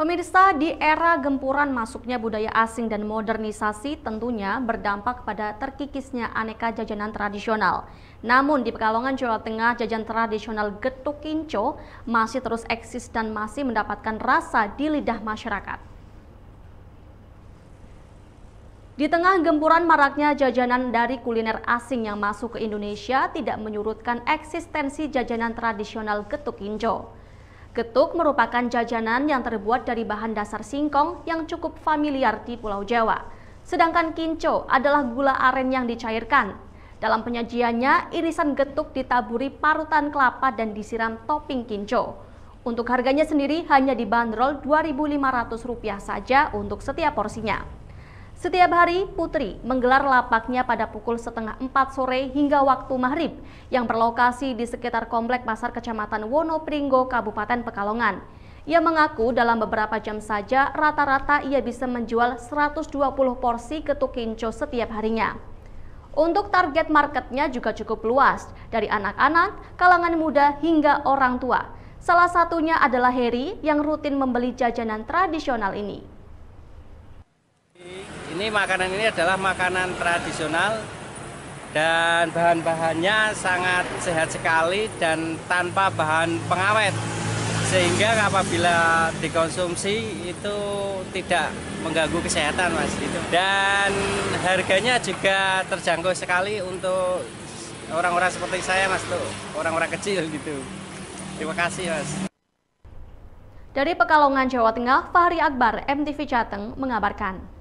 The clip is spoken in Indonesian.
Pemirsa, di era gempuran masuknya budaya asing dan modernisasi tentunya berdampak pada terkikisnya aneka jajanan tradisional. Namun di Pekalongan, Jawa Tengah, jajan tradisional getuk kinco masih terus eksis dan masih mendapatkan rasa di lidah masyarakat. Di tengah gempuran maraknya jajanan dari kuliner asing yang masuk ke Indonesia tidak menyurutkan eksistensi jajanan tradisional getuk kinco. Getuk merupakan jajanan yang terbuat dari bahan dasar singkong yang cukup familiar di Pulau Jawa. Sedangkan kinco adalah gula aren yang dicairkan. Dalam penyajiannya, irisan getuk ditaburi parutan kelapa dan disiram topping kinco. Untuk harganya sendiri hanya dibanderol Rp2.500 saja untuk setiap porsinya. Setiap hari, Putri menggelar lapaknya pada pukul setengah empat sore hingga waktu maghrib yang berlokasi di sekitar Komplek Pasar Kecamatan Wonopringgo, Kabupaten Pekalongan. Ia mengaku dalam beberapa jam saja rata-rata ia bisa menjual 120 porsi ketuk kinco setiap harinya. Untuk target marketnya juga cukup luas, dari anak-anak, kalangan muda hingga orang tua. Salah satunya adalah Heri yang rutin membeli jajanan tradisional ini ini makanan ini adalah makanan tradisional dan bahan-bahannya sangat sehat sekali dan tanpa bahan pengawet sehingga apabila dikonsumsi itu tidak mengganggu kesehatan mas itu dan harganya juga terjangkau sekali untuk orang-orang seperti saya mas tuh orang-orang kecil gitu terima kasih mas dari Pekalongan Jawa Tengah Fahri Akbar MTV Jateng mengabarkan